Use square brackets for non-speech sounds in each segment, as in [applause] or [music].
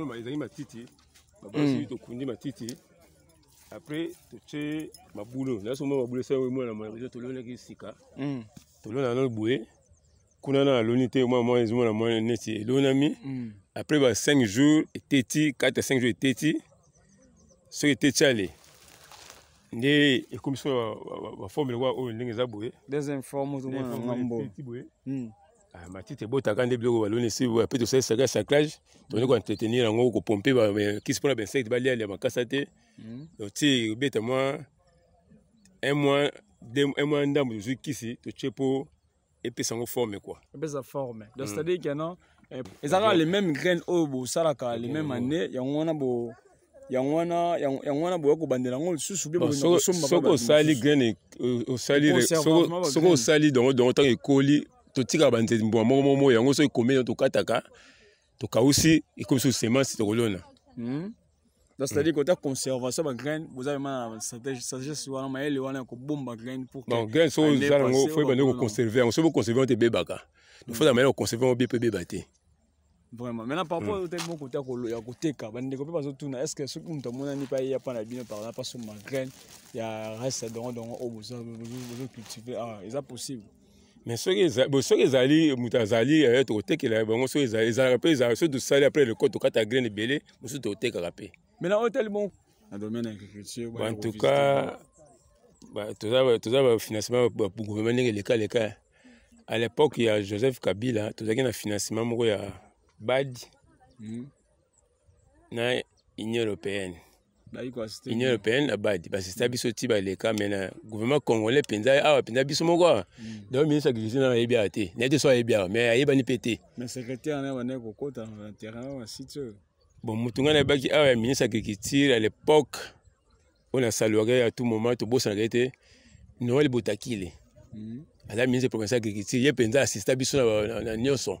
ezali matiti babasi tokundi matiti apres totie mabulu naso mwa mabulu esali emona na tolonaki sika tolona nano boye kuna na aloni te mwa mwa ezomona mwa neti elonami apres ba 5 jours eteti kati ya 5 jours eteti soki eteti ale nde ekomi solo baforme lokwa oyo ndenge eza boye Ah, matiti ebotaka nde biloko baloni esi pe tosalisaka saclage toni koentretenir yango kopompe kisi mpona bainsecte balialia makasa te hmm. oti obeta mwa un mois ndambo tozwi kisi totie mpo epesa yango forme kua epesa forme donc hmm. c'est-à-dire keno eh, ezalaka le même graine oyo bosalaka le même année yango wana bo yango wana yango wana boya kobandela yango lisusu bisoki osali graine eh, osali dongo dongo ntango ekoli totikaka banzete mbuma moko moko moyo yango so ekomi no tokataka tokausi ekomi so semence tokolona hmm? donc c'est à dire kota conservation bagraine boza vraiment sagesse wana mayele wana ya kobomba graine bon graine so oza nango fo ebande koconserve yango so boconserve yango te ebebaka dofosa mayele koconserve yango bie mpe ebebate vraiment maintenant par rapport mm. moko te ya koteka bandeko mpe bazotuna estce soki moto amonani mpa eya mpa na bino par exemple mpa so magraine ya reste dongo dongo oyo bozocultive awa ah, eza possible mais soki ezali moto azali euh, tokotekela bango soki ezalaka mpe ezalaka soki tosali apres lekol tokata graine ebele mosusu tokotekaka mpe maintenant oyo tali bon en tout cas toza bafinancement bagouvernement ndenge lekaleka à l'époque ya joseph kabila tozalaki na financement moko ya bad hmm. na union européenne union européenne na badi basista biso ti baleka me na gouvernement congolais mpenza awa mpenza biso moko awa mm. donc ministre agriculture nano ayebi awa te nayebi te so ayebi awa me ayebani mpe te euh. bon motu ngai nayebaki awa ya ministre agriculture a l'époque oyo nasalwaka ya tout moment tobosanaka ye te noel botakile mm. aza ministre province agriculture ye mpenza asista biso na nyonso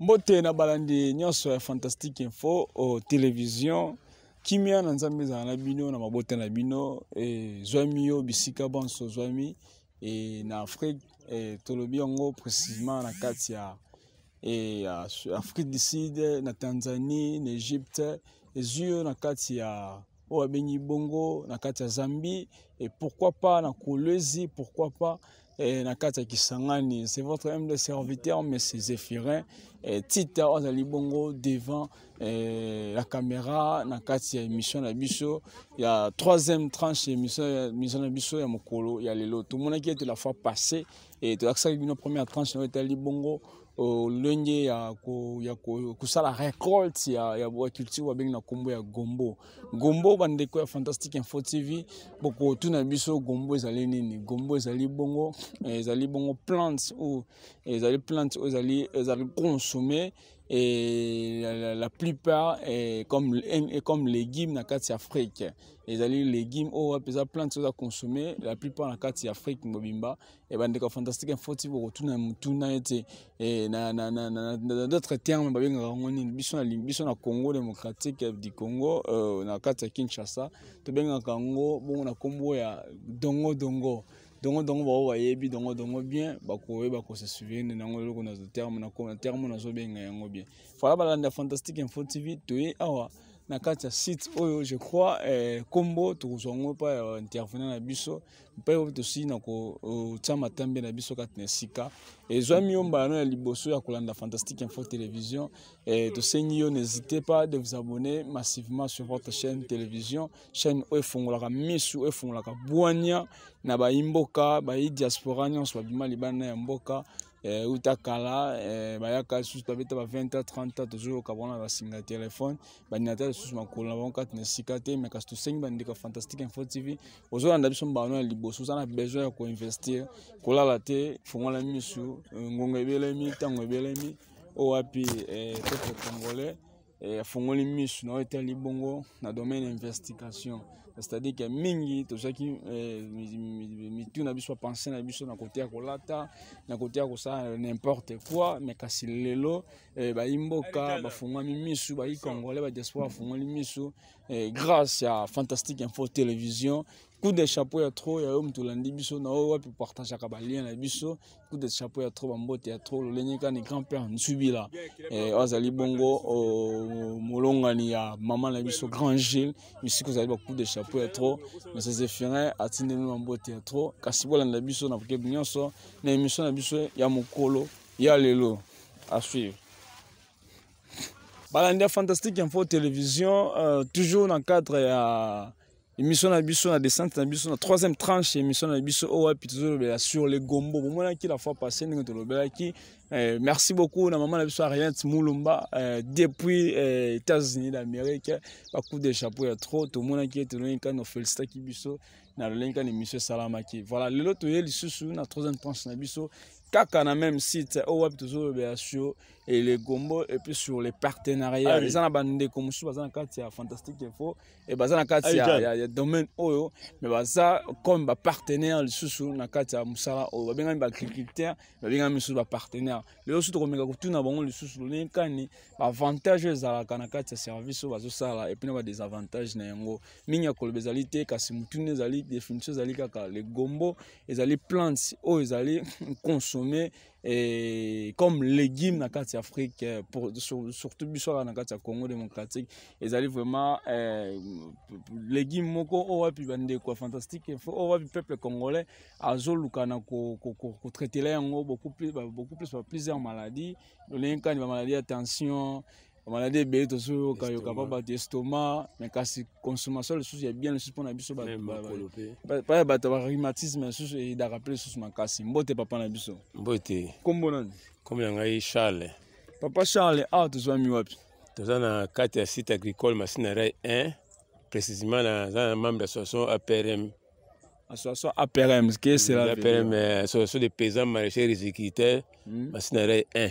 mbote na balandi nyonso ya fantastique info o télévision kimia na nzambe ezala na bino na mabota na bino ezwami yo bisika bonso ozwami e, na afrique e, tolobi yango précisement na kati ya e, afrique du sud na tanzanie na égypte ezwi yo na kati ya oyo abengi bongo na kati ya zambie e pourquoi pas na kolwezi pourquoi pas Eh, na kati ya kisangani c'est votre humble serviteur monsieur zéphirin eh, tita oyo azali bongo devant eh, la caméra na kati ya émission na biso ya troisième tranche émission na biso ya mokolo ya lelo tomonaki ete la fois passé tolakisaki bino première tranche oyo etali bongo olenge ya, ko, ya ko, kosala recolte ya, ya, ya culture babengi na nkombo ya gombo gombo bandeko ya fantastique info tv bokotuna biso gombo ezali nini gombo ezali bongo eh, ezali bongo plante oyo ezali plante oyo ezali, ezali consomme la, la plupart comme comme légumes na kati ya afrique ezali légume oyo oh, mpenza plante oza consomme la plupart eh na kati ya afrique mobimba bandeko fantastique infoti kokotuna motuna ye te d'autres terme babengaka yango nini biso na congo démocratique euh, du congo na kati ya kinshasa tobengaka yango bongo na nkombo ya dongo dongo dongo dongo bao bayebi dongo dongo bien bakoyeba kosesuvenene yango eloko nazo terme naterme nazobenga yango bien fala balanda fantastique info tv toye awa na kati ya site oyo je crois nkombo eh, tokozwa yango epai ya eh, intervenant na biso mpe oyo tosili na kotia matambe na biso kati na esika ezwami eh, yo mbano ya liboso ya kolanda fantastique info télévision eh, tosengi yo n'hésitez pas de vous abonner massivement sur votre chaîne télévision chaîne oyo efungolaka misu oyo efungolaka bwania na bayimboka bayi diaspora nyonso babima libanda ya mboka Eh, uta kala bayaka lisusu babeta ba 20 30 tozoyoka bango na basinga telefone bandinata lisusu makolo na bango kati na esika te me kasi tosengi bandeko fantastique info tv ozolanda biso mbano ya liboso oza na besoin ya koinvestir kolala te fongola misu eh, ngongo ebelemi ntango ebelemi oyo wapi eh, peuple congolais afongoli misu na oyo etali bongo na domaine ya investigation c'est-à-dire ke mingi tozwaki eh, mitu na biso apense na biso na kote ya kolata na kote ya kosala nimporte quoi mais kasi lelo eh, bayi mboka bafungwami misu bayi congolais badiaspora bafungwali misu eh, grâce ya fantastique info télévision coup de chapeau ya trop ya oyo moto olandi biso na oyo wapi partageaka balien na biso coup de chapeau ya trop bambote ya trop lolenyekani grand père nsubila oyo azali bongo oh, molongani ya mama na biso grand gile misiko ozali bacoup de chapeau po ya tro mese zefirin atindeli mabota ya tro kasi bolanda biso na pokebu nyonso na émission na biso ya mokolo ya lelo à suivre balandi ya fantastique info télévision euh, toujours na cadre ya euh, émission na biso na descente na biso na troisième tranche émission na biso oyo oh, wapi tozolobela sur le gombo bomonaki la fois passé ndenge tolobelaki eh, merci beaucoup na mama na biso ariant mulumba eh, depuis eh, états-unis d'amérique bacoupe de chapeau ya trop tomonaki ete lolingi kani ofelisitaki biso na lolingi kani émission esalamaki voilà lelo toye lisusu na troisième tranche na biso kaka na même site oyo oh, wapi tozolobela sur elembo epuis sur les partenariat eza ah na bandeko mosusu baza na kati ya fantastique info e baza na kati ya domaine oyo me baza comme bapartenaire lisusu na kati ya mosala oyo babengami baagriculteur babengami misusu bapartenaire lelo so tokomeka kotuna bango lisusu lolenge kani baavantage oyo ezalaka na kati ya service oyo bazosala epuis na badesavantage na yango mingi ya koloba ezali te kasi motuni ezali définition ezali kaka legombo ezali plante oyo ezali [laughs] consomme eh, comme légume na kati ya afrique euh, pour, sur, surtout biso kaka na kati ya congo démocratique ezali vraiment eh, légume moko oyo wapi bandeko ya fantastique info oyo wapi peuple congolais azoluka na kotraitela yango beaucoup plus baplaisir maladi olenge kani bamaladi ya tension bamaladi ebele tozoyoka yoka mpa bato estoma me kasi consommation lisusu ya bien lisusu mpona biso paya bato ya barhumatisme lisusu eyidaka mpe lisusu makasi mbote papa na biso mbote kombo nani kombo na ngai charles papa charles awa ah, tozwami wapi toza na kati ya site agricole masinara 1 précisement naza na membre association aprm euh, association aprm keselaaprm association de paysan maraîcher riziculteur hmm. masinara 1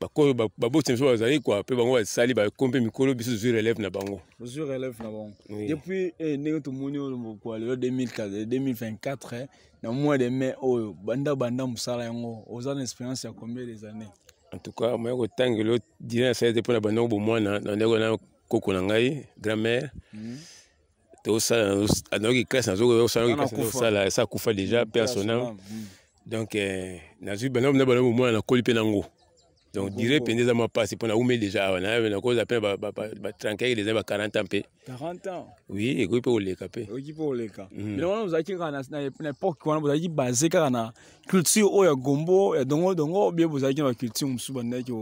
bakoyo baboti miso bazali kua mpe bango basali mikolo biso zur élève na bango zur élève na bango depuis eh, ndenge tomoni lelo 2024 eh, eh, na mois de mai oyo banda banda mosala yango oza na expérience ya combien des années en tout cas moya kotangelo dina sali mpona bandeko bomwana na na koko na ngai grand mère mhm. tosala anaki classe esa kufa déjà mhm, pe mhm. donc, donc nazwi na bomwana nakoli mpe nango donc dire mpenza eza mwa mpasi mpona umi déjà awa nayebena koza pene batranquere déjà ba 40 ans mpe 40 ans oui ekoki mpe koleka mpe ekoki mpe koleka wana bozalaki kaka na époque wana bozalaki base kaka na culture oyo oh, ya gombo ya dongodongo bie bozalaki na baculture mosusu bandaki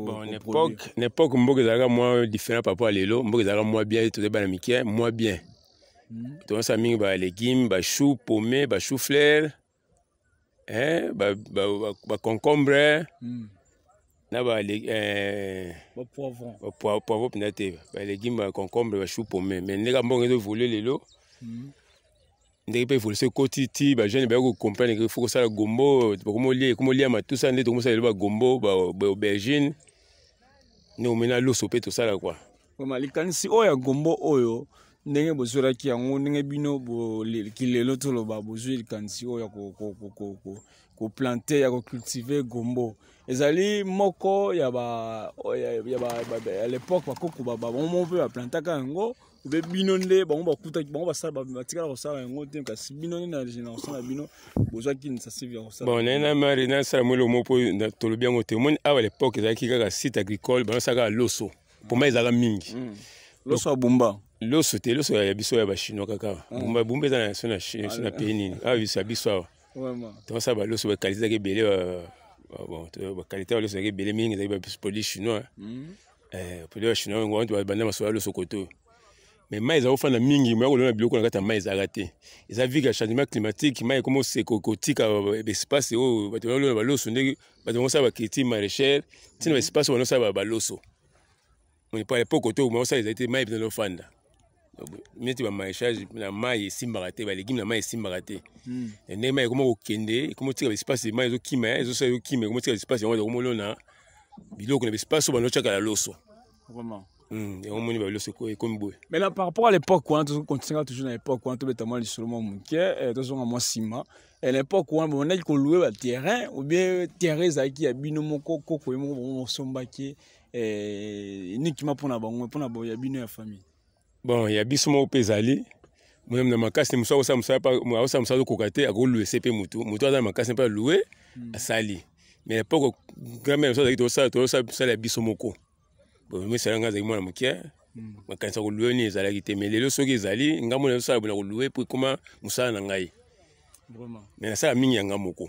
na époque mboka ezalaka mwa différent par rapport ya lelo mboka ezalaka mwa bien toza bana mike mwa bien toyosa hmm. mingi balégume bachou pome bachou flaire baconcombre ba, hmm. ba, ba, ba, ba, ba, ba, ba, ba, na ba eh, poivron mpenza te balegime ya concombre bashu pome me ndenge mbongo ezo evole lelo hmm. ndenge mpe évolution ekoti ti bajeune baya kocomprendre ke fo kosala gombo bakomolia matusa nde tokomosala lelo bagombo baaubergine nde omena loso mpe tosala kua likanisi oyo ya gombo oyo ndenge bozwelaki yango ndenge bino boleki lelo toloba bozwi likanisi oyo ya koplante ya kocultive gombo ezali moko ya lepoke bakoko bango mpe baplantaka yango obe bino nde bango bakutaki bango batikala kosala yango te kasi bino nde na génération na bino bozwaki initiative ya kosalabon naye na mari na sala moelo mo mpo tolobi yango te omoni awa lepoke ezalaki kaka site agricole banosalaka loso mpoma ezalaka mingi mm. loso abumba loso te loso ya biso ya bachinois kaka ah. bumba bumba eza na so na ah. pays nini awa biso ya biso awa tomosala baloso bakalitaki ebele euh, bakalite balosaka ebele mingi ezalaki bapolice chinois police ya chinois yango wana banda masola losoko to mais mai eza kofanda mingi moya kolona biloko na kati ya mai ezalaka te eza vika changement climatique mai ekoma oseko kotika euh, baespace oyo oh, bato balona baloso nde bato bangosala bacriture maraîchère ntina baespace oyo banosala baloso mpo ya lepoko to moya osala ezali te mai epena lofanda neti bamaréchage na mai esimbaka te balegime na mai esimbaka te ndenge hmm. mai ekoma kokende ekoma otika baespace mai ezokima ezosala ezokima ekoma otika baespace yango ekomolona biloko na baespace oyo bandotyaka la loso yango moni babiloso ekomi boye maintenant par rapport à l'époque wana tozokontinaka toujours na époque wana tobeta mwa lisolo mwa moke tozonga mwa nsima l'époque wana bomandaki kolue baterrain obie terrain ezalaki euh, ya bino moko koko ye moko bomo mosombaki eh, uniquement mpona bango mpona ya bino ya famille bon ya biso moko mpe ezali na makasi mosu akosala mosala azokoka te akolwese mpe motu motu aza na makasi mpe alue hmm. asali mais poko grandmere mosu azalaki tosala ya biso moko mesalanga azalaki mwana moke hmm. makanisa kolue nini ezalaki te mais lelo soki ezali ngambo na ezosala bona kolue mpo ekoma mosala na ngai mais nasala mingi yanga moko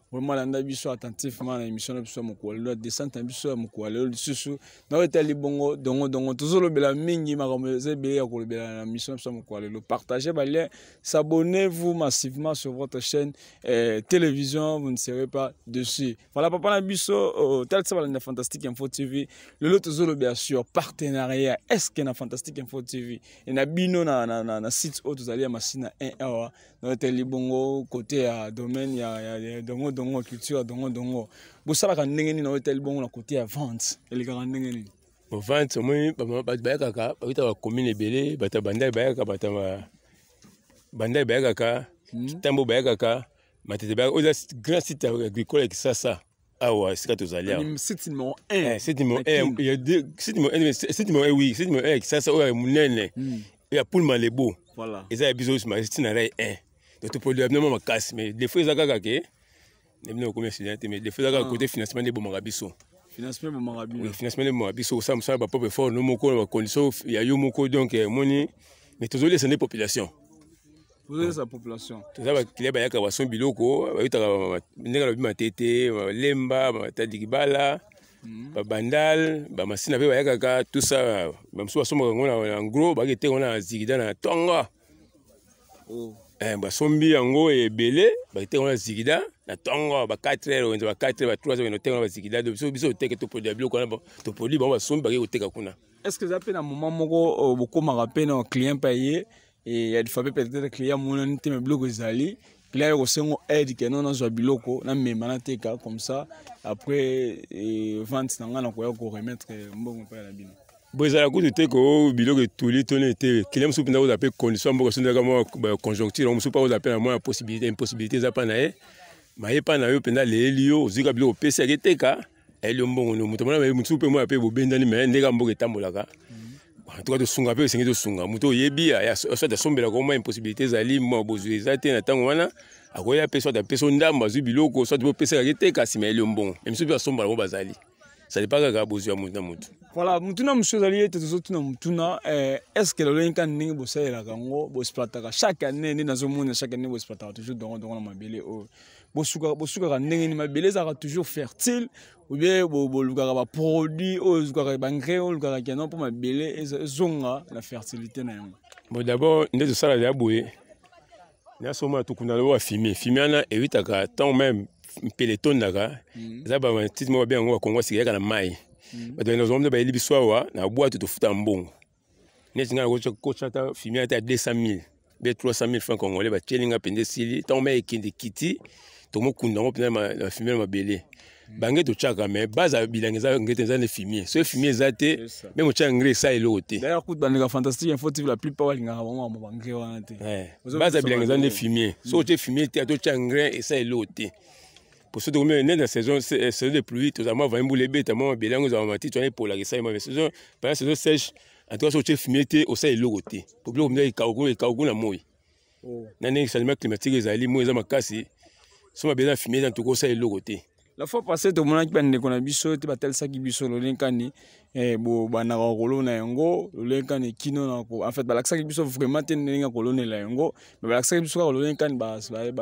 wolmalanda biso attentivement la na émission na biso ya mokolo lelo descente na biso ya mokolo lelo lisusu na oyo etali bongo dongodongo tozolobela mingi makambo eza ebele ya kolobela na émission biso ya mokolo lelo partagez balien s'abonnez-vous massivement sur votre chaîne euh, télévision vous ne serez pas dessus voilà papa na biso otalisa oh, oh, la fantastique info tv lelo bien sûr partenariat estce na fantastique info tv e na bino na, na, na, site autres alliés ya 1 heure noteli bongo kote ya domaine ya dongo dongo culture ya dongo dongo bosalaka ndenge nini naoteli bongo na kote ya vente elekaka ndenge nini vente omoni bato bayakaka bauta bacommune ebele bato bandai bayakaka bato bandai bayakaka hmm. kitambo bayakaka matete bayaka oza grand site agricole ya kisasa awa esika tozali awasite numéro 1 eh, eh, ya kisasa oyo ya monene hmm. ya pulma lebo eza ya biso tina rai 1 toproduit abino mwa makasi mais defo eza kaka ke nebino okomi accident te mais defo eza kaka kote financement nde ebomaka biso financement ebomaka biso financement nde ebomaka biso osala mosala bapropre effort no moko na bacondition ya yo moko donc emoni euh, mais tozolesa nde population toza baklia bayaka baso biloko bayutaka mhm. ndenge na babi matete balemba batadikibala babandal bamasina mpe bayakaka tusa bamosusu basomaka ngo na ngro bakete ngo na zigida na tongo oh. Eh, basombi yango ebele bakiteka wana zikida na ntongo ba 4 heure wenza ba 4 ba 3 heure oteka wana bazikida biso biso toteke toproduit ya biloko wana toproduit bango basombi bakei koteka kuna est ce que eza mpe na moment moko euh, bokomaka mpe na client mpa ye ya difa mpe peut-être client monani te me biloko ezali client ayo kosengo aide ke no nazwa biloko namema nateka comme ça après vente na ngai nakoya koremettre mbongo euh, mpai na bino bo ezala kutu te ko biloko etoli toni te kile mosusu mpenza kozala mpe condition moko esondaka mwa conjoncture mosusu mpa kozala mpe na mwa possibilité impossibilité eza mpa na ye maye mpa na yo mpenza leyeli yo ozwika biloko opesaki teka eyeli yo mbongono moto mona mosusu mpe moya mpe bobendani me ndeka mboka etambolaka antuka tosunga mpe esengi tosunga moto oyebi soit asombelaka omwa impossibilité ezali mwa bozwi eza te na ntango wana akoya mpe soit apeso ndambo azwi biloko soit mpe opesakaki te kasi mayeli yo mbongo me mosusu mpe asombala ngo bazali ezali mpaka kaka bozwi ya motu na motu voilà motu na mosusu ezali ete tozotuna motu na eh, estce lelo yinka ndenge bosalelaka yango bosplataka chaque année nde nazomona chaque année bosplataka toujours dongo dongo na mabele oyo bosukaka ndenge nini mabele ezalaka toujours fertile obie bolukaka baproduit oyo olukaka bangrais oyo olukaka kiana mpo mabele ezonga na fertilité na yango bon d'abord nde tosalaka ya boye nyasomona tokunda lobo ya fumier fumier wana ewitaka temps même mpele etondaka eza bamatiti moko babengango bakongo basikeyaka na mai bato bazomde bayeli biso awa na bwatu tofuta mbongo neti ngai nakokota ata fimi ata ya 200 000 be 300 000 franc congolais batieli nga mpende esili ntango ma ekende kiti tomokunda yango mpenza na bafimier mabele bange totyaka me base ya bilanga eza ngete eza na fumier so fumier eza te me motya ngre esa eloko te base ya bilanga eza nde fumier so otye fumier te atotya ngre esa eloko te poso tokomi nde na saison euh, saison de pluie tozala mwa vayembula ebeta mwa mabele yango ozala mati toyana epolakisa ye mabe saison paa saison sèche antoka so otie fumier te osala eloko te po biloko mila ekauku na moi na ndenge changement climatique ezali moi eza makasi so mabele eza fumier te antoka osala eloko te la fois passé tomonaki bandeko na biso te batalisaki biso lolengkani eh, bo banaka kolona yango lolengkani kino na en fait balakisaki biso vraiment te ndenge ya kolonela yango me balakisaki biso kaka lolengkani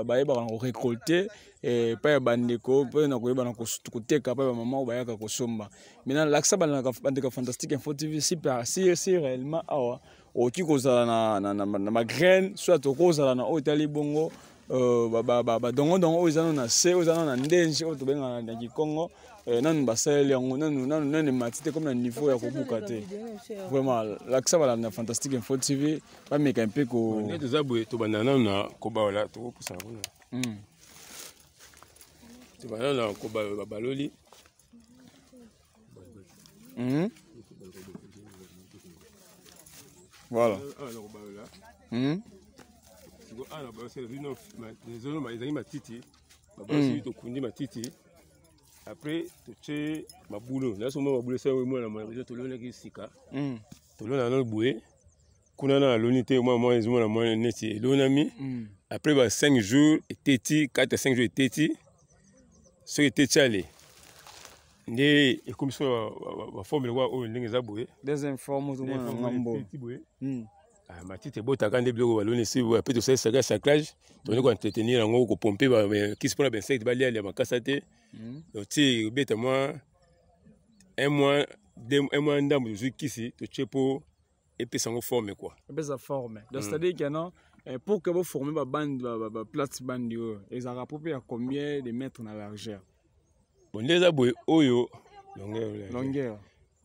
bayebaka na korécolte eh, epai ya bandeko mpe na koyeba na koteka epai bamama oyo bayaka kosomba maintenant lakisa bandeko fantastique info tv si réellement awa okoki kozala na bagraine soit okozala na oyo etali bongo Euh, badongodongo oyo eza nano na se oyo eza nano na ndenji oyo tobengaka na kikongo euh, nanu basaleli yango nanu nanu emati te komi na niveau ya kobuka te vraiment lakisa balanda na fantastique info tv bameka mpe kotoza boye tobanda nanu na kobaola tokopusa kuna tobanda nanu na kobaola babaloli voilà mmh. sikoyo awa ah, na balose bino ezolomba ezali matiti babasi hmm. tokundi matiti après totie mabulu naso mwa mabulu esala mwana mwana tolonaki sika hmm. tolona no boye kuna na aloni te mwa mwa ezomona mwana neti elonami hmm. après ba 5 jours eteti 4 5 jours eteti soki eteti ale nde ekomi so baforme lokwa oyo ndenge eza boye Ah, matiti ebotaka nde biloko baloni esi pe tosalisaka saclage toni koentretenir yango kopompe kisi mpona bainsecte balialia makasa te hmm. oti obeta mwa un mois ndambo tozwi kisi totie mpo epesa yango forme kua epesa forme donc hmm. c'est-à-dire kenon eh, pour que boforme babandi baplace bandi oyo ezalaka po mpe ya combien de mètre na largeur bon nde eza boye oyo longeur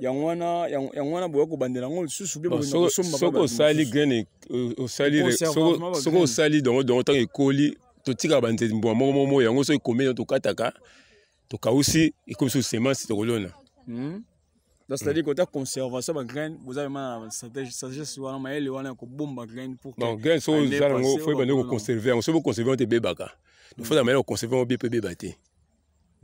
yango wana yango wana boya kobandela yango lisusu soko osali graine e, soko osali dongo dongo ntango ekoli totikaka banzete mbwa moko moko moyo yango so ekomeli tokataka tokausi ekomisi semence tokolona hmm? c'est-à-dire kota conservation bagraine boza vraiment na sagesse wana mayele wana ya kobomba graine pourgraine soko ozala yango fo ebande koconserve yango so boconserve yango te ebebaka fota hmm. mayele koconserve yango bie mpe ebeba te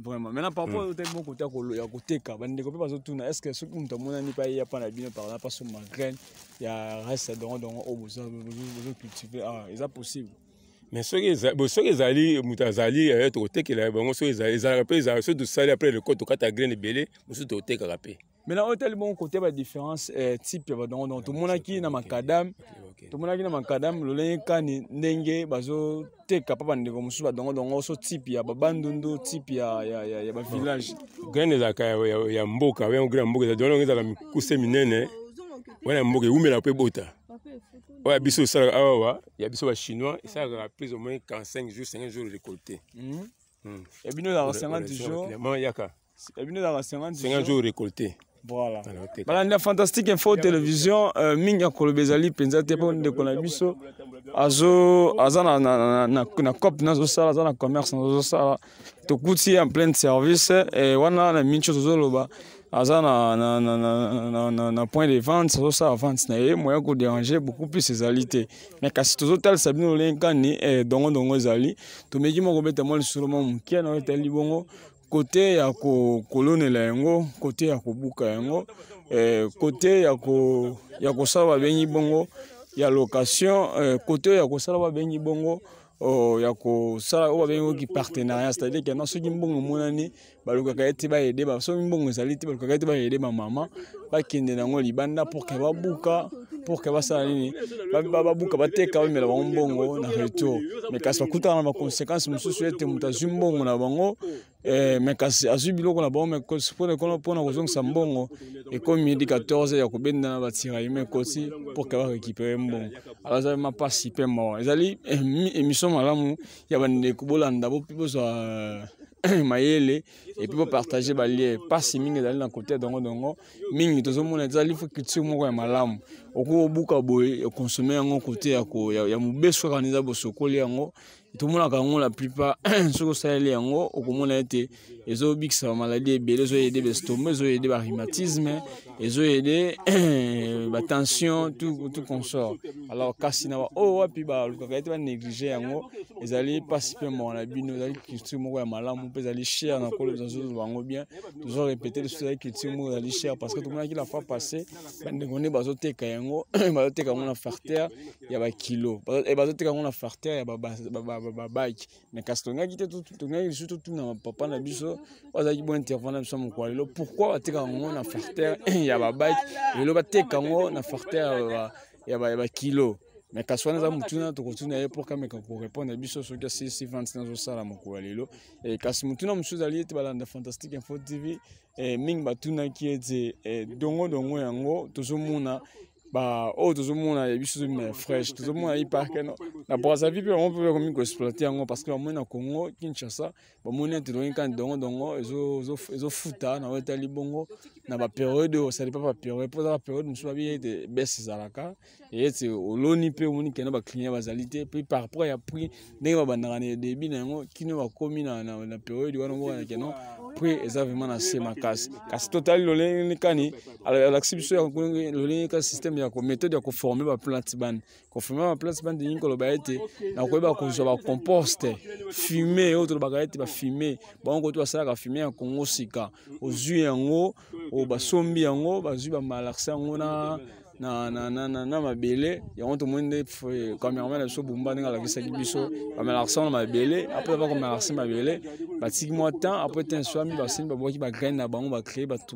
vraiment maintenant par rapport mm. moko te ya koteka bandeko mpe bazotuna estce soki moto amonani mpa ye apa na bino parla mpa so magraine ya race dongo dongo oyo oh, bozocultive awa ah, eza possible mais soki ezali moto azali eh, tokotekela bango soki ezalaka mpe ezalaka soki tosali apres le code tokata graine ebele mosusu tokotekaka mpe maintenant oyo tali bongo kote ya badifférence type ya badongodongo tomonaki na makadame tomonaki na makadame lolenge kani ndenge bazoteka mpa bandeko mosusu badongodongo so type ya babandundu type ya bavillage grande ezalaka ya mboka oyango ya mboka ezalaka ezalaka mikuse minene wana ya mboka ewumela mpo ebota oyo ya biso esalaka awawa ya biso bachinois esalaka prise au moins 45 jours 5 jours récolté ebino ezalaka 50 jours ebino ezalaka 50 jours récolté voilà balanda fantastique info télévision euh, Minga akolo Penza, mpenza te azo azana na biso aza na cope nazosala aza na commerce nazosala tokuti en plein service eh, wana na mincho zo loba. Azana, na point de vente azosala vente na ye moya beaucoup plus ezali te mais kasi tozotalisa bino lolenge kani eh, dongodongo ezali tomeki zali obeta mwa lisolo mwa moke na oyetali libongo. kote ya kokolonela yango kote ya kobuka yango eh, kote ya, ko, ya kosala babengi bongo ya location eh, kote oyo ya kosala babengi bongo oh, ya kosala oyo babengi partenariat c'est-à-dire ke na soki mbongo emonani balukaka ete bayede soki mbongo ezali te balukaka ete bayede bamama bakende nango libanda pour ke babuka pour que basala nini babuka bateka bamela bango na reto me kasi na baconséquence mosusu ete mbongo na bango eh, me kasi azwi biloko na bango mpona kozongisa mbongo ekomi edi 14 ya kobenda na batiraime Je mpoka barekipere mbongo ala eza si pe ezali eh, émission malamu ya bandeko bolanda [clears throat] mayele epuis bopartage balie pasi mingi ezali na kote ya dongo dongo mingi tozomona ezali fo culture moko ya malamu okoki kobuka boye okonsume yango kote ya mobeso kaka nde eza bosokoli yango tomonaka yango la plupart [clears throat] soki osaleli yango okomona ete ezobikisa bamaladi ebele ezoyede bestomo ezoyede barhumatisme ezoyede [clears throat] batension tout consort alors kasi na baoyo oh, wapi balukaka ete banéglige yango ezali mpasi mpe moko na bino ezali culture moko ya malamu mpe ezali chere na kolo bazozwa yango bien tozo répéte lisusu ezali culture moko ezali chere parce que tomonaki la fois passé bandeko nde bazoteka yango [clears throat] bazoteka yango na fartere ya bakilo eh, bazoteka yango na fartere ya bava babaki me kasi tongaki te tongaki lisu totuna bapapa na biso bazalaki bo intervent na biso mokola lelo pourkui batekaka yango na fartere ya babaki lelo bateka yango na fartere ya bakilo me kasi wana aza motuna tokotuna ye mpoka meka korépondre biso soki asilisi vante nazosala mokolo lelo kasi motuna mosusu ezali ete balanda fantastique info tv mingi batunaki ete dongo dongo yango tozomona ba oyo oh, tozomona ya biso tozomina ya fresh tozomona ye parke eh, na brazzaville mpe bango mpe bakomi koexploite yango parce que bamoni na congo kinshasa bamoni ete dongi kani dongo dongo ezofuta na oyo etali bongo na baperiode oyo osali mpa baperiode mpo eza baperiode mosusu babi ete bese ezalaka eye ete oloni mpe omoni kende baclient bazali te mpe par rapport ya prix ndenge babandaka na edebi na yango kino bakomi na periode wana mboka na keno prix eza vraiment na se makasi kasi totali lolenge kani alakisi biso lolenge ka systeme ya méthode ya koforme baplante bande koforme baplante bande nyingi koloba ete na koyeba kozwa bacomposte fume oyo tolobaka ete bafume bango to basalaka fume ya kongo sika ozwi yango basombi yango bazwi bamalakse yango na na, na, na, na, na mabele yango tomoni nde eh, cameraman na biso bumba ndenge alakisaki biso bamelaka sango na mabele apres bakomelaka se mabele batiki mwa temps apres temps swami basini babwaki bagraine na bango bacree bato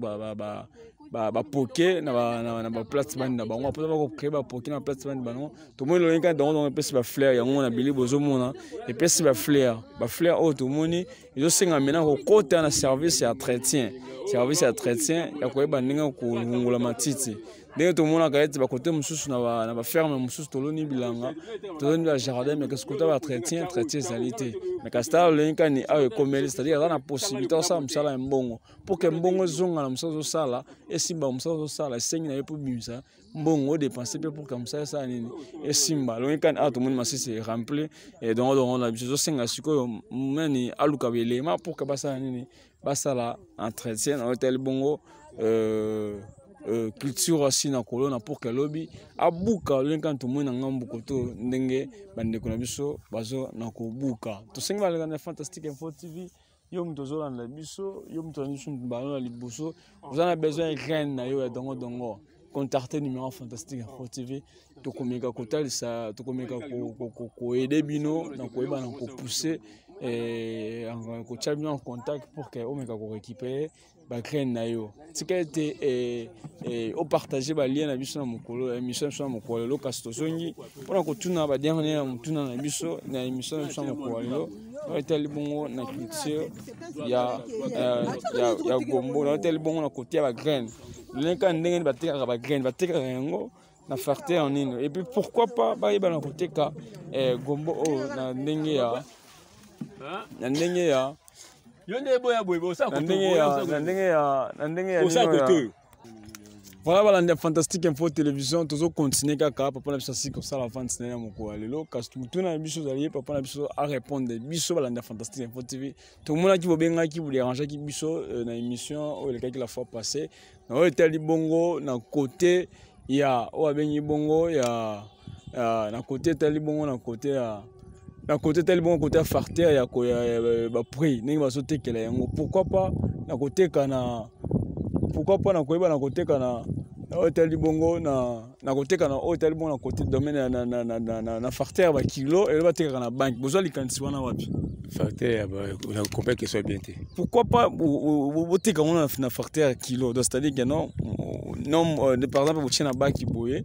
bapoke na baplate bande na bango apres bakocree bapoke na baplate bande bango tomoni lolenge kaka dango dongo epesi baflaire yango na bili bozomona epesi baflaire baflaire oyo tomoni ezosenga mena kokota na service ya entretien service ya entretien ya koyeba ndenge kolongola matiti ndenge tomonaka ete bakote mosusu na baferme mosusu toloni bilanga toloni bajardin me kasi kota baentretien entretien ezali te me kasi tala olenikani awa ekomeli cetadire aza na possibilité osala mosala ya mbongo mpo ke mbongo ezongana mosala ozosala esimba mosala ozosala esengi na ye mpo bimisa mbongo odepense mpe pourke mosala esala nini esimba alonikani awa tomoni masisi eremple dongo dongo na biso ezosenga sikoyo nani aluka baelema pourke basala nini basala entretien na oyo etali bongo euh, uh, culture asi na kolona mpo ke alobi abuka lolenge kana tomoi na ngambu koto ndenge bandeko na biso bazo na kobuka tosengi baleka na fantastique info tv yo moto ozolandela biso yo moto olandi biso balola liboso oza na besoin ya graine na yo ya dongodongo contacte numéro fantastique info tv tokomeka kotalisa tokomeka koyede bino na koyeba na kopuse kotia euh, bino en contact pour ke omeka korécupere bacraine na yo tika ete euh, euh, opartage balie na biso na mokolo émission na biso na mokolo lelo kasi tozongi mpona kotuna baderne na motuna na biso na émission na biso na mokolo lelo naotali bongo na culture ya gombo naotali bongo na kotia bagraine leleka ndenge batekaka bagraine batekaka yango na farte ya nini epuis pourquoi pas bayebana koteka gombo oyo oh, na ndenge ya ah, na ndenge ya yo nde eboya boye na ndenge ya na ndenge ya na ndenge ya osa koto oyo voilà balandi ya fantastique info télévision tozocontinue kaka papa na biso asili kosala vante na ya mokolo ya lelo kasi motuna na biso ozali ye papa na biso arépondre biso balandi ya fantastique info tv tomonaki bobengaki boderangeaki biso euh, na émission oyo elekaki la fois passé na oyo etali bongo na côté ya oyo abengi bongo ya na côté etali bongo na côté ya na kote tali bongo kote ya fartere ya baprix ndenge bazotekela yango pourkui pas na koteka na pourkui pas na koyeba na koteka na oyo etali bongo na koteka na oyo etali bongo na kote domaine na fartere ya bakilo elo batekaka na banke bozwa likanisi wana wapi pourquoi pas boteka ngo na fartere ya kilo donc c'est à dire que non euh, par exemple botie na baki boye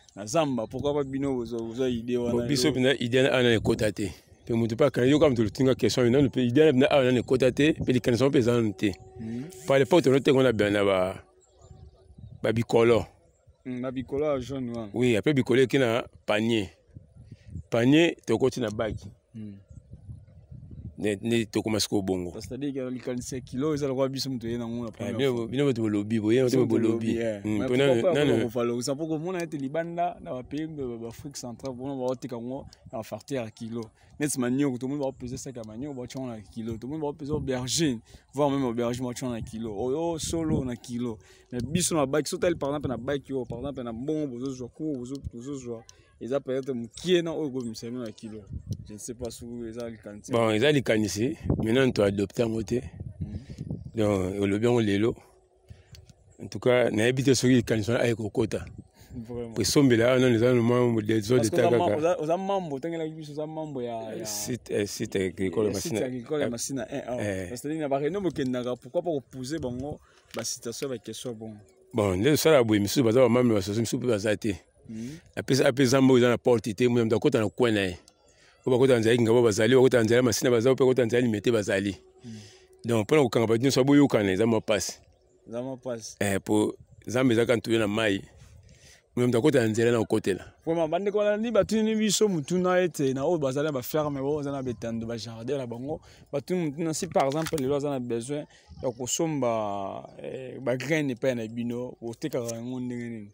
na zamba pourquoi pas bino bozwa ide wana biso mpenza ide wana awa nano ekɔta te mpe moto mpe akani yoka moto lotinga question nano mpe ide wana mpenza awa nano ekɔta te mpe likanisa ngo mpe eza nano te hmm. par lepoke tono tengo na bena na babikolo hmm, babikolo ya jaune wana oui apres bikolo eke na panier panier tokoti na baki hmm. ne tokomasi kobongo ah, bino tobolobi boyebolobi sapo komona ete libanda na bapembe baafrike central mpona baoteka yango na bafartiere ya kilo neti manioko tomoni baopesa saka ya manioko batya ngo na kilo tomoni baopesa aubergine voir meme aubergine batya ngo na kilo oyo oh, solo na kilo me biso na baki so tali par exemple na baki oyo par exemple na mbongo bozozwa kuo bozozwa eza peut-être mokie na oyo ekomimisami na kilo je ne sais pas soki eza likanisi bon eza likanisi maintenant to adopte yango te mhm. donc olobi yango lelo en tout cas nayebi te soki likanisi wana aye kokota esombela awa nano eza nomwa dezo de ta kakaoza mambo otangelaki biso oza mambo yasite eh, eh, agricole masina 1 bareunion bokendaka pourquoi pa kopuse bango basitation ya baquestion ya bongo bon nde osala boye misusu baza bamambe basusu misusu mpe baza te Hmm. apesa mboka eza na porte te moto akota na kwe na ye oyo bakota nzala kingabo bazali bakota na nzala masina bazali mpe akota nzala limete bazali donc mpona kokanga bato nyonso aboyokana eza mwa pasi eh, po nzambe eza kaka ntuyo na mai moto akota na nzela na kokotela vraimen bandeko balandi batuni biso mutuna ete na oyo bazali na baferme oyo aza na betando bajardin na bango batuni mutuna si par exemple lelo aza na besoin ya kosomba eh, bagraine epai na bino kotekaka yango ndenge nini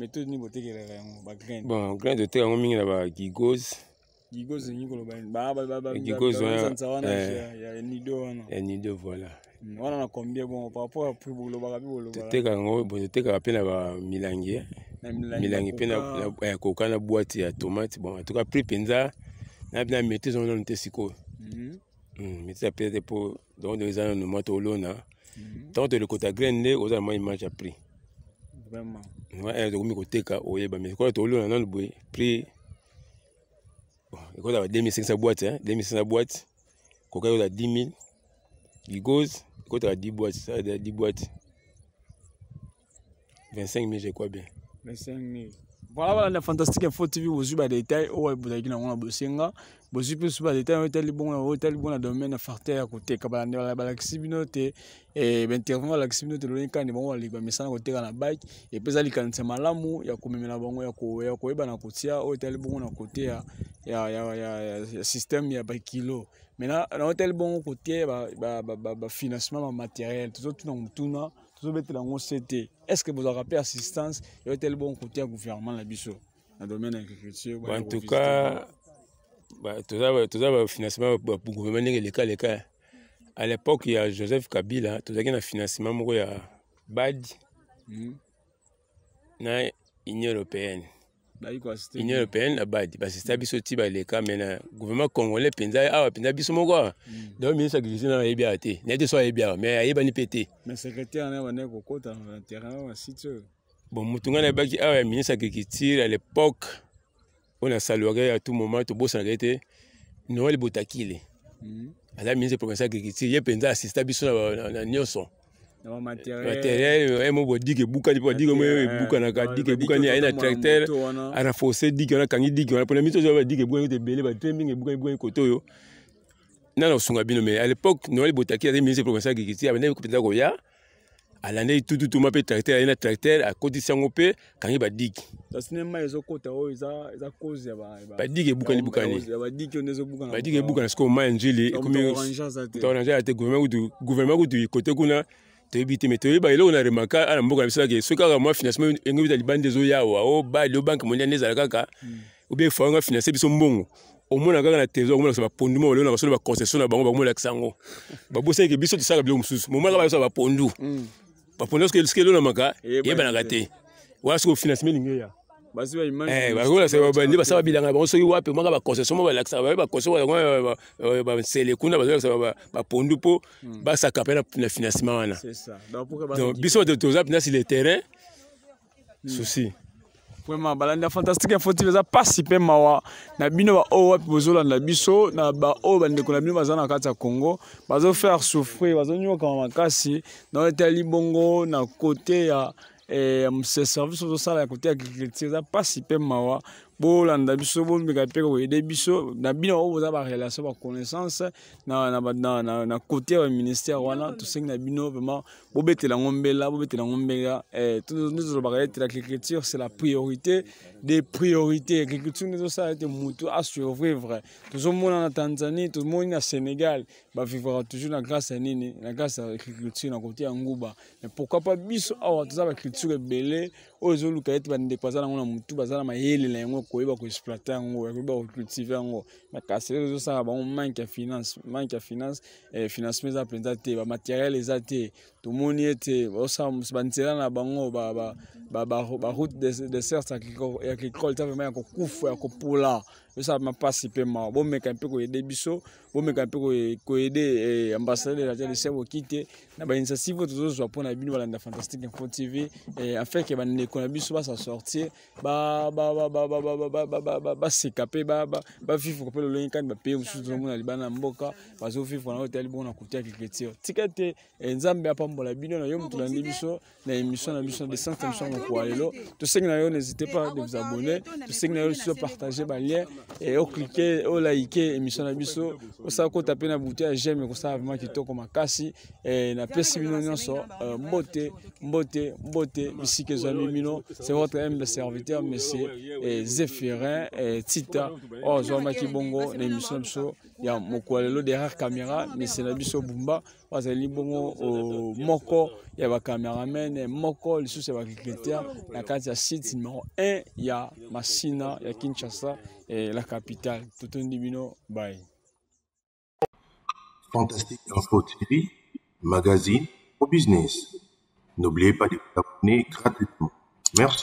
méthode ni botekelaka yango bagrain bon grain toteka yango mingi na bagigose gigose elingi kolobaya nido voilà wana hmm, na combien bon par rapport a prix bolobaka mpe bolobatotekaka yango totekaka mpe na bamilangi milangi mpe ya koka na bwate ya tomate bon atoka prix mpenza na méthode zongo nano te sikoyo méthode hmm. hmm, ya pete te mpo donc eza nano mwa tolona ntango tolekota grain nde ozala mwa image ya prix Eh, tokomi koteka oyeba mais kola tolona nano boye prix ekota ba 2500 boîte 2500 boîte koka ekota 10 000 gigose ekotaka 10 boîte sada 10 boîte 25 000 je crois bien 25 000 voilà voilà la fantastique info tv bozwi badetail oyo bozalaki nango na bosenga bozwi mpe so badeta yango etali bongo yango etali bongo na domaine ya farter ya koteka balakisi bino te baintervenant balakisi bino te lolenge kani bango baleki bamesana koteka na bike epe eza likanisa malamu ya komemela bango ya koyeba na kotia oyo etali bongo na kote ya systeme ya bakilo maintenant na oyo etali bongo kotie bafinancement bamateriel tozotuna motuna tozobetela yango se te est ce que bozwaka mpe assistance ya oyo etali bongo kotia gouvernement na biso na domaine ya agriculture en tout cas toza bafinancement bagouvernement ndenge lekaleka à l'époque ya joseph kabila tozalaki na financement moko ya bad mm. na union européenne union européenne na bad basista biso ti baleka me na gouvernement congolais mpenza awa mpenza biso moko awa hmm. donc ministre agriculture nana ayebi awa te nayebi te so ayebi awa me ayebani mpe te bon motu ngai nayebaki awa ya ministre agriculture à l'époque oyo nasalwaka ye atu moma tobosanaka ye te noel botakile mhm. aza ministre province agriculture ye mpenza asista biso na nyonso materiel ye moko dike ebukani mpo dike oyo ebukanaka dike ebukani aye na tracteur araforce dike wana akangi dike wana mpona miso badike ebukani te ebele batrain mingi ebukani bukani kote oyo nana osunga bino me à l'époque noel botaki aza ministre province agriculture abandaki mpenza koya alanda ye tututu ma mpe tracteur aye na tracteur akotisi yango mpe kangi badigi oh, badigi ebukani bukanibadigi ebukana sikoyo ma ya nzeli ekomiorangea te gouvernement kutu kote kuna toyebi te me toyeba eloko na remarka ana mboka na ah, oh, ah, hmm. [laughs] biso kake soki kaka mwa financement enge bita libanda ezoyawa o bali o banke mondial nde ezala kaka obie fa nga finance biso mbongo omona kaka na trésor omonakisa bapondu mo baleo na basolo baconcession na bango bango molakisa hmm. yango babosaki biso tosaka biloko mosusu momaka bayosa bapondu baponda soki elonamaka yebanaka te wala soki ofinancement elingi eya bakolakisabandi eh, basala bilanga na bango soki wapi omaka baconcession mo balakisaka baye baconcession bansele kuna bazolakisa bapondu mpo hmm. basaka mpe na financement wana biso bato toza mpena sur le terrain hmm. souci vraiment balandi ya fantastique infotv eza pasi mpe mawa na bino baoyo oh, wapi bozolanda biso na baoyo oh, bandeko na bino baza na kati ya congo bazofaire souffrir bazonyokama makasi na etali bongo na kote ya eh, service ozosala ya kote ya agriculture eza pasi mpe mawa bolanda biso bomeka mpe koyede biso na bino oyo relation barelation connaissance, na na na na kote ya baministère wana tosengi na bino vraimen bobetela yango mbela bobetela tous nos eh, tozolobaka ete l'agriculture c'est la priorité des priorités agriculture nde ezosala ete motu asurvivre tozomona na tanzanie tout tomoni na sénégal bavivra toujours na grâce nini na grâce ya agriculture na kote ya nguba mais pourquoi pas biso awa toza baculture ebele oyo ezoluka ete bandeko baza nango na motu baza na mayele na yango koyeba koexploite yango yakoyeba kocultive yango kasi oyo ezosala bango manke ya finance manke ya finance eh, financement eza mpenza te bamateriele eza te tomoni ete baosala banzela na bango baroute de serce ya agricole eza vraimen ya kokufa ya kopola yosala mapasi mpe mawa bomeka mpe koyede biso bomeka mpe koyede ambassadeur ya tlse boki te na bainitiative tozozwa mpona bino balanda fantastique info tv afeke bandeko na biso basa sortir baseka mpe bafifuka mpe lolenge kani bapeye mosusu tozomona libala na mboka bazofifuka na oyo teyali bongo na kutu ya agriculture tika te nzambe apambola bino na yo moto olandi biso na émission na biso na descente na biso ya mokowa lelo tosengi na yo n'hésite pas de vous abonner tosengi na yo suso partage balien oklike olaike émission na biso osala kota mpe na bute ya geme kosala vraimen kitoko makasi napesi bino nyonso mbote mbote mbote bisika ezwami bino c'est votre humble serviteur monsieur zéphirin tita oyo oh, azwamaki oh, bongo na émission na oh, biso ya mokolo lelo derrière caméra monsieur na biso bumba oyo azali bongo moko ya bacameramen moko lisusu ya bacliketere na kati ya site numéro 1 ya masina ya kinshasa la capitale, tout un Bye. Fantastique Info magazine au business. N'oubliez pas de vous abonner gratuitement. Merci.